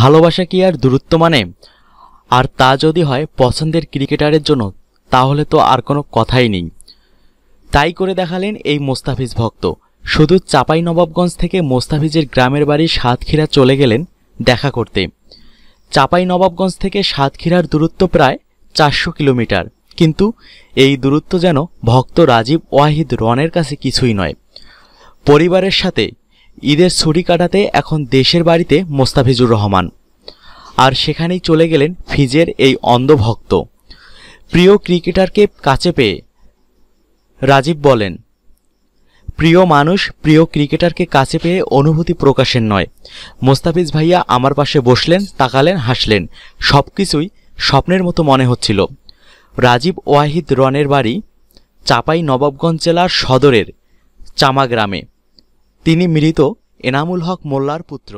ভালোবাসা কি আর দূরত্ব মানে আর তা যদি হয় পছন্দের ক্রিকেটারের জন্য তাহলে তো আর কোনো কথাই নেই তাই করে দেখালেন এই মোস্তাফিজ ভক্ত শুধু চাপাই নবাবগঞ্জ থেকে মোস্তাফিজের গ্রামের বাড়ি সাতক্ষীরা চলে গেলেন দেখা করতে চাপাই নবাবগঞ্জ থেকে সাতক্ষীরার দূরত্ব প্রায় চারশো কিলোমিটার কিন্তু এই দূরত্ব যেন ভক্ত রাজীব ওয়াহিদ রনের কাছে কিছুই নয় পরিবারের সাথে ঈদের ছুটি কাটাতে এখন দেশের বাড়িতে মোস্তাফিজুর রহমান আর সেখানেই চলে গেলেন ফিজের এই অন্ধভক্ত প্রিয় ক্রিকেটারকে কাছে পেয়ে রাজীব বলেন প্রিয় মানুষ প্রিয় ক্রিকেটারকে কাছে পেয়ে অনুভূতি প্রকাশের নয় মোস্তাফিজ ভাইয়া আমার পাশে বসলেন তাকালেন হাসলেন সব কিছুই স্বপ্নের মতো মনে হচ্ছিল রাজীব ওয়াহিদ রনের বাড়ি চাপাই নবাবগঞ্জ জেলার সদরের চামা গ্রামে তিনি মৃত এনামুল হক মোল্লার পুত্র